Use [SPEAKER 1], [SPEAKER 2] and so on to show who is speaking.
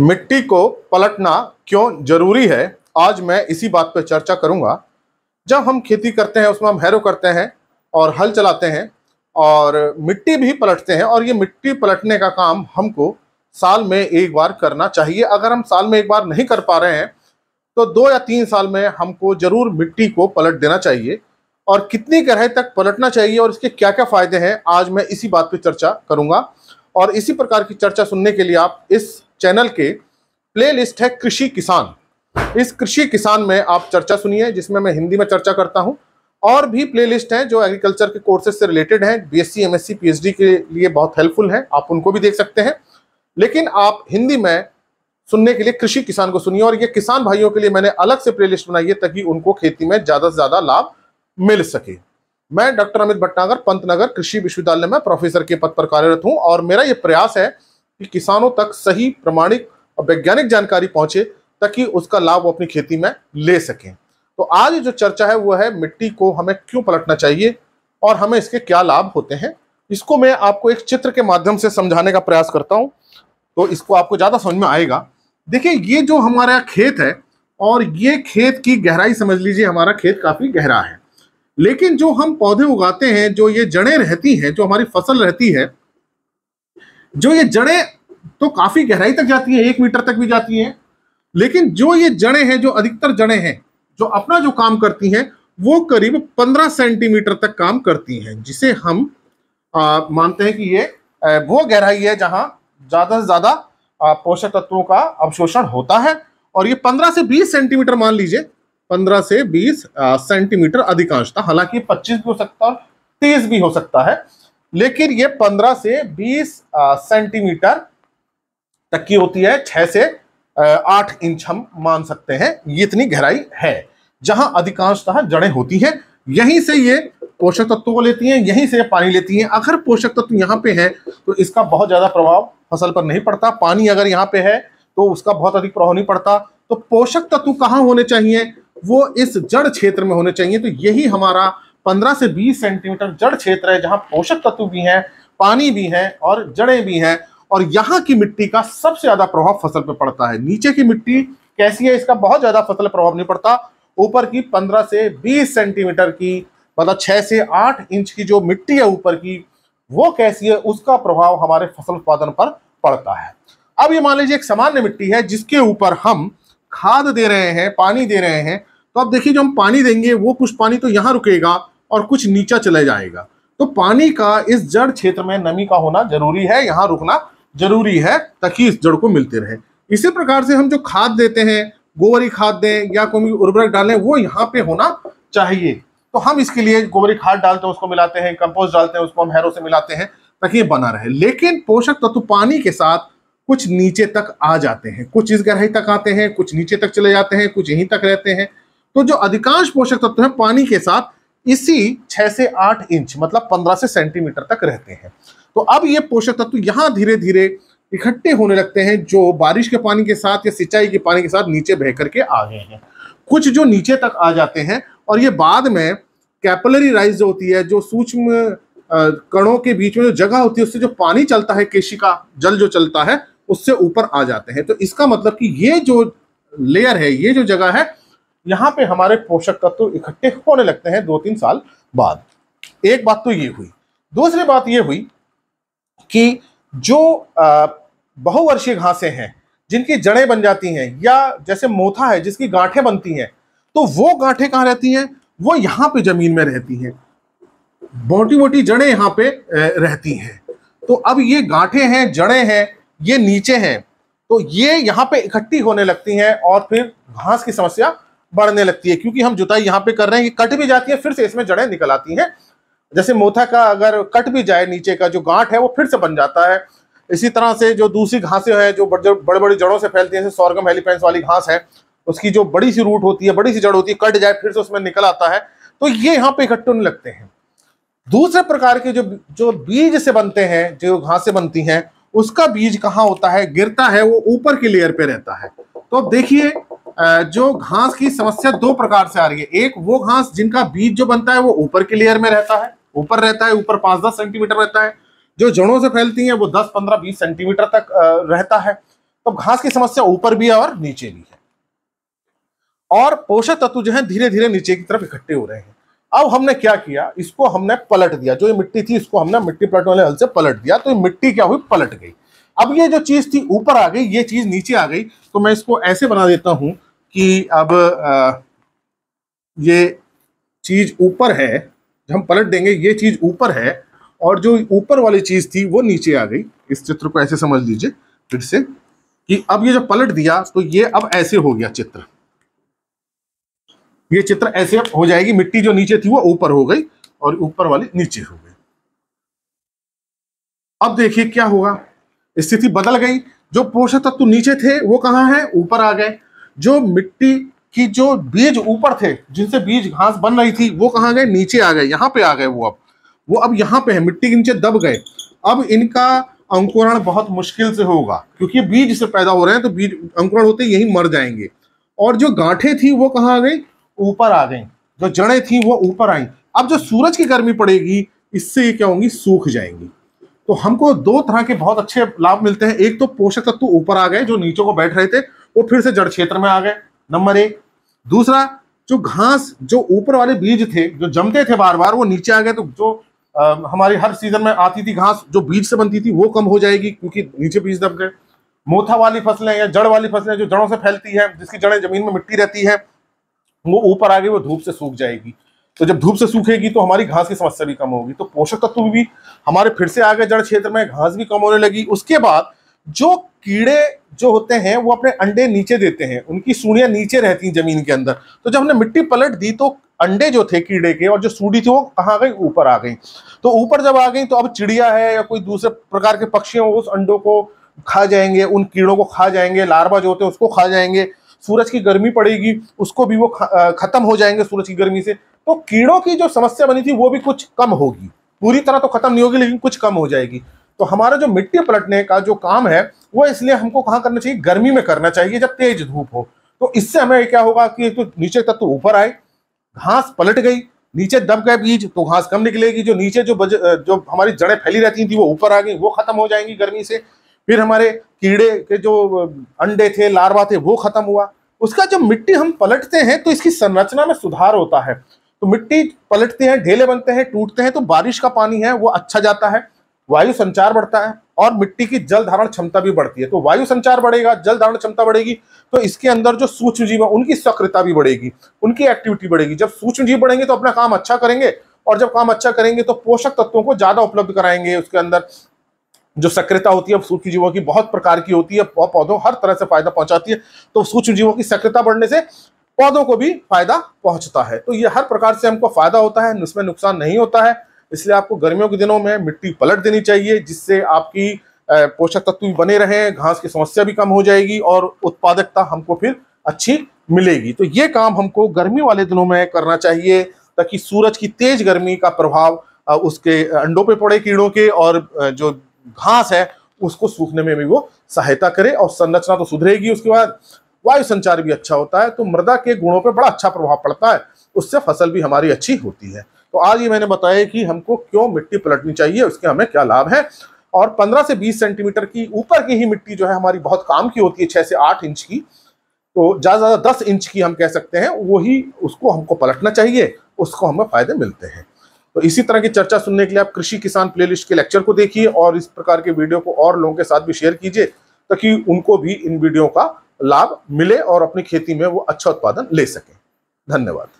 [SPEAKER 1] मिट्टी को पलटना क्यों जरूरी है आज मैं इसी बात पर चर्चा करूंगा जब हम खेती करते हैं उसमें हम हैरो करते हैं और हल चलाते हैं और मिट्टी भी पलटते हैं और ये मिट्टी पलटने का काम हमको साल में एक बार करना चाहिए अगर हम साल में एक बार नहीं कर पा रहे हैं तो दो या तीन साल में हमको ज़रूर मिट्टी को पलट देना चाहिए और कितनी गहराई तक पलटना चाहिए और इसके क्या क्या फ़ायदे हैं आज मैं इसी बात पर चर्चा करूँगा और इसी प्रकार की चर्चा सुनने के लिए आप इस चैनल के प्लेलिस्ट है कृषि किसान इस कृषि किसान में आप चर्चा सुनिए जिसमें मैं हिंदी में चर्चा करता हूँ और भी प्लेलिस्ट हैं जो एग्रीकल्चर के कोर्सेज से रिलेटेड हैं बीएससी एमएससी पीएचडी के लिए बहुत हेल्पफुल हैं आप उनको भी देख सकते हैं लेकिन आप हिंदी में सुनने के लिए कृषि किसान को सुनिए और ये किसान भाइयों के लिए मैंने अलग से प्लेलिस्ट बनाई है ताकि उनको खेती में ज़्यादा से ज़्यादा लाभ मिल सके मैं डॉक्टर अमित भट्टनागर पंतनगर कृषि विश्वविद्यालय में प्रोफेसर के पद पर कार्यरत हूँ और मेरा ये प्रयास है कि किसानों तक सही प्रमाणिक और वैज्ञानिक जानकारी पहुंचे ताकि उसका लाभ वो अपनी खेती में ले सकें तो आज जो चर्चा है वो है मिट्टी को हमें क्यों पलटना चाहिए और हमें इसके क्या लाभ होते हैं इसको मैं आपको एक चित्र के माध्यम से समझाने का प्रयास करता हूँ तो इसको आपको ज़्यादा समझ में आएगा देखिए ये जो हमारा खेत है और ये खेत की गहराई समझ लीजिए हमारा खेत काफ़ी गहरा है लेकिन जो हम पौधे उगाते हैं जो ये जड़ें रहती हैं जो हमारी फसल रहती है जो ये जड़े तो काफी गहराई तक जाती है एक मीटर तक भी जाती है लेकिन जो ये जड़े हैं जो अधिकतर जड़े हैं जो अपना जो काम करती हैं वो करीब 15 सेंटीमीटर तक काम करती हैं जिसे हम आ, मानते हैं कि ये आ, वो गहराई है जहां ज़्यादा से ज़्यादा पोषक तत्वों का अवशोषण होता है और ये 15 से 20 सेंटीमीटर मान लीजिए 15 से 20 सेंटीमीटर अधिकांशता हालांकि 25 भी हो सकता है तेज भी हो सकता है लेकिन ये 15 से 20 सेंटीमीटर तक की होती है 6 से आठ इंच हम मान सकते हैं ये इतनी गहराई है जहां अधिकांशतः जड़ें होती हैं यहीं से ये पोषक तत्वों को लेती हैं यहीं से पानी लेती हैं अगर पोषक तत्व यहाँ पे है तो इसका बहुत ज़्यादा प्रभाव फसल पर नहीं पड़ता पानी अगर यहाँ पे है तो उसका बहुत अधिक प्रभाव नहीं पड़ता तो पोषक तत्व कहाँ होने चाहिए वो इस जड़ क्षेत्र में होने चाहिए तो यही हमारा पंद्रह से बीस सेंटीमीटर जड़ क्षेत्र है जहां पोषक तत्व भी हैं पानी भी है और जड़ें भी हैं और यहाँ की मिट्टी का सबसे ज्यादा प्रभाव फसल पर पड़ता है नीचे की मिट्टी कैसी है इसका बहुत ज्यादा फसल प्रभाव नहीं पड़ता ऊपर की पंद्रह से बीस सेंटीमीटर की मतलब 6 से आठ इंच की जो मिट्टी है ऊपर की वो कैसी है उसका प्रभाव हमारे फसल उत्पादन पर पड़ता है अब ये मान लीजिए एक सामान्य मिट्टी है जिसके ऊपर हम खाद दे रहे हैं पानी दे रहे हैं तो आप देखिए जो हम पानी देंगे वो कुछ पानी तो यहाँ रुकेगा और कुछ नीचा चला जाएगा तो पानी का इस जड़ क्षेत्र में नमी का होना जरूरी है यहाँ रुकना जरूरी है ताकि इस जड़ को मिलते रहे इसी प्रकार से हम जो खाद देते हैं गोबरी खाद दें या कोई उर्वरक डालें वो यहाँ पे होना चाहिए तो हम इसके लिए गोबरी खाद डालते हैं उसको मिलाते हैं कंपोस्ट डालते हैं उसको हम हैरों से मिलाते हैं ताकि ये बना रहे लेकिन पोषक तत्व पानी के साथ कुछ नीचे तक आ जाते हैं कुछ इस गहराई तक आते हैं कुछ नीचे तक चले जाते हैं कुछ यहीं तक रहते हैं तो जो अधिकांश पोषक तत्व है पानी के साथ इसी छह से आठ इंच मतलब पंद्रह से सेंटीमीटर तक रहते हैं तो अब ये पोषक तत्व यहाँ धीरे धीरे इकट्ठे होने लगते हैं जो बारिश के पानी के साथ या सिंचाई के पानी के साथ नीचे बह करके आ गए हैं कुछ जो नीचे तक आ जाते हैं और ये बाद में कैपलरी राइज जो होती है जो सूक्ष्म कणों के बीच में जो जगह होती है उससे जो पानी चलता है केशिका जल जो चलता है उससे ऊपर आ जाते हैं तो इसका मतलब कि ये जो लेयर है ये जो जगह है यहाँ पे हमारे पोषक तत्व इकट्ठे होने लगते हैं दो तीन साल बाद एक बात तो ये हुई दूसरी बात ये हुई कि जो बहुवर्षीय घासें हैं जिनकी जड़ें बन जाती हैं या जैसे मोथा है जिसकी गांठें बनती हैं तो वो गांठें कहाँ रहती हैं वो यहाँ पे जमीन में रहती हैं मोटी मोटी जड़ें यहाँ पे रहती हैं तो अब ये गांठें हैं जड़ें हैं ये नीचे हैं तो ये यहाँ पे इकट्ठी होने लगती हैं और फिर घास की समस्या बढ़ने लगती है क्योंकि हम जुताई यहाँ पे कर रहे हैं कि कट भी जाती है फिर से इसमें जड़ें निकल आती हैं जैसे मोथा का अगर कट भी जाए नीचे का जो गांठ है वो फिर से बन जाता है इसी तरह से जो दूसरी घासें हैं जो बड़े बड़ी जड़ों से फैलती हैं जैसे सौरगम हेलीपेंस वाली घास है उसकी जो बड़ी सी रूट होती है बड़ी सी जड़ होती है कट जाए फिर से उसमें निकल आता है तो ये यहाँ पे इकट्ठे होने लगते हैं दूसरे प्रकार के जो जो बीज से बनते हैं जो घासें बनती हैं उसका बीज कहाँ होता है गिरता है वो ऊपर की लेयर पे रहता है तो अब देखिए जो घास की समस्या दो प्रकार से आ रही है एक वो घास जिनका बीज जो बनता है वो ऊपर के लेयर में रहता है ऊपर रहता है ऊपर पांच दस सेंटीमीटर रहता है जो जड़ों से फैलती है वो दस पंद्रह बीस सेंटीमीटर तक रहता है तो घास की समस्या ऊपर भी है और नीचे भी है और पोषक तत्व जो है धीरे धीरे नीचे की तरफ इकट्ठे हो रहे हैं अब हमने क्या किया इसको हमने पलट दिया जो ये मिट्टी थी इसको हमने मिट्टी पलट वाले हल से पलट दिया तो ये मिट्टी क्या हुई पलट गई अब ये जो चीज थी ऊपर आ गई ये चीज नीचे आ गई तो मैं इसको ऐसे बना देता हूं कि अब आ, ये चीज ऊपर है जो हम पलट देंगे ये चीज ऊपर है और जो ऊपर वाली चीज थी वो नीचे आ गई इस चित्र को ऐसे समझ लीजिए फिर से कि अब ये जो पलट दिया तो ये अब ऐसे हो गया चित्र ये चित्र ऐसे हो जाएगी मिट्टी जो नीचे थी वो ऊपर हो गई और ऊपर वाली नीचे हो गई अब देखिए क्या होगा स्थिति बदल गई जो पोषक तत्व नीचे थे वो कहाँ है ऊपर आ गए जो मिट्टी की जो बीज ऊपर थे जिनसे बीज घास बन रही थी वो कहाँ गए नीचे आ गए यहाँ पे आ गए वो अब वो अब यहाँ पे है मिट्टी के नीचे दब गए अब इनका अंकुरण बहुत मुश्किल से होगा क्योंकि बीज से पैदा हो रहे हैं तो बीज अंकुरण होते यही मर जाएंगे और जो गांठें थी वो कहाँ आ गई ऊपर आ गई जो जड़ें थी वो ऊपर आई अब जो सूरज की गर्मी पड़ेगी इससे ये क्या होंगी सूख जाएंगी तो हमको दो तरह के बहुत अच्छे लाभ मिलते हैं एक तो पोषक तत्व ऊपर आ गए जो नीचे को बैठ रहे थे वो फिर से जड़ क्षेत्र में आ गए नंबर एक दूसरा जो घास जो ऊपर वाले बीज थे जो जमते थे बार बार वो नीचे आ गए तो जो आ, हमारी हर सीजन में आती थी घास जो बीज से बनती थी वो कम हो जाएगी क्योंकि नीचे बीज दब गए मोथा वाली फसलें या जड़ वाली फसलें जो जड़ों से फैलती है जिसकी जड़ें जमीन में मिट्टी रहती है वो ऊपर आ गई वो धूप से सूख जाएगी तो जब धूप से सूखेगी तो हमारी घास की समस्या भी कम होगी तो पोषक तत्व भी हमारे फिर से आ गए जड़ क्षेत्र में घास भी कम होने लगी उसके बाद जो कीड़े जो होते हैं वो अपने अंडे नीचे देते हैं उनकी सूढ़ियाँ नीचे रहती हैं जमीन के अंदर तो जब हमने मिट्टी पलट दी तो अंडे जो थे कीड़े के और जो सूढ़ी थी वो कहाँ गई ऊपर आ गई तो ऊपर जब आ गई तो अब चिड़िया है या कोई दूसरे प्रकार के पक्षी हो उस अंडों को खा जाएंगे उन कीड़ों को खा जाएंगे लार्वा जो होते हैं उसको खा जाएंगे सूरज की गर्मी पड़ेगी उसको भी वो खत्म हो जाएंगे सूरज की गर्मी से तो कीड़ों की जो समस्या बनी थी वो भी कुछ कम होगी पूरी तरह तो खत्म नहीं होगी लेकिन कुछ कम हो जाएगी तो हमारा जो मिट्टी पलटने का जो काम है वो इसलिए हमको कहाँ करना चाहिए गर्मी में करना चाहिए जब तेज धूप हो तो इससे हमें क्या होगा कि तो नीचे तत्व ऊपर आए घास पलट गई नीचे दब गए बीज तो घास कम निकलेगी जो नीचे जो बज, जो हमारी जड़ें फैली रहती थी वो ऊपर आ गई वो खत्म हो जाएंगी गर्मी से फिर हमारे कीड़े के जो अंडे थे लार्वा थे वो खत्म हुआ उसका जब मिट्टी हम पलटते हैं तो इसकी संरचना में सुधार होता है तो मिट्टी पलटते हैं ढेले बनते हैं टूटते हैं तो बारिश का पानी है वो अच्छा जाता है वायु संचार बढ़ता है और मिट्टी की जल धारण क्षमता भी बढ़ती है तो वायु संचार बढ़ेगा जल धारण क्षमता बढ़ेगी तो इसके अंदर जो सूक्ष्म जीव है उनकी सक्रियता भी बढ़ेगी उनकी एक्टिविटी बढ़ेगी जब सूक्ष्म जीव बढ़ेंगे तो अपना काम अच्छा करेंगे और जब काम अच्छा करेंगे तो पोषक तत्वों को ज्यादा उपलब्ध कराएंगे उसके अंदर जो सक्रियता होती है सूक्ष्म जीवों की बहुत प्रकार की होती है पौधों हर तरह से फायदा पहुंचाती है तो सूक्ष्म जीवों की सक्रियता बढ़ने से पौधों को भी फायदा पहुंचता है तो ये हर प्रकार से हमको फायदा होता है इसमें नुकसान नहीं होता है इसलिए आपको गर्मियों के दिनों में मिट्टी पलट देनी चाहिए जिससे आपकी पोषक तत्व भी बने रहें घास की समस्या भी कम हो जाएगी और उत्पादकता हमको फिर अच्छी मिलेगी तो ये काम हमको गर्मी वाले दिनों में करना चाहिए ताकि सूरज की तेज गर्मी का प्रभाव उसके अंडों पे पड़े कीड़ों के और जो घास है उसको सूखने में भी वो सहायता करे और संरचना तो सुधरेगी उसके बाद वायु संचार भी अच्छा होता है तो मृदा के गुणों पर बड़ा अच्छा प्रभाव पड़ता है उससे फसल भी हमारी अच्छी होती है तो आज ये मैंने बताया कि हमको क्यों मिट्टी पलटनी चाहिए उसके हमें क्या लाभ है और 15 से 20 सेंटीमीटर की ऊपर की ही मिट्टी जो है हमारी बहुत काम की होती है छः से आठ इंच की तो ज़्यादा से ज़्यादा दस इंच की हम कह सकते हैं वही उसको हमको पलटना चाहिए उसको हमें फ़ायदे मिलते हैं तो इसी तरह की चर्चा सुनने के लिए आप कृषि किसान प्लेलिस्ट के लेक्चर को देखिए और इस प्रकार के वीडियो को और लोगों के साथ भी शेयर कीजिए ताकि उनको भी इन वीडियो का लाभ मिले और अपनी खेती में वो अच्छा उत्पादन ले सकें धन्यवाद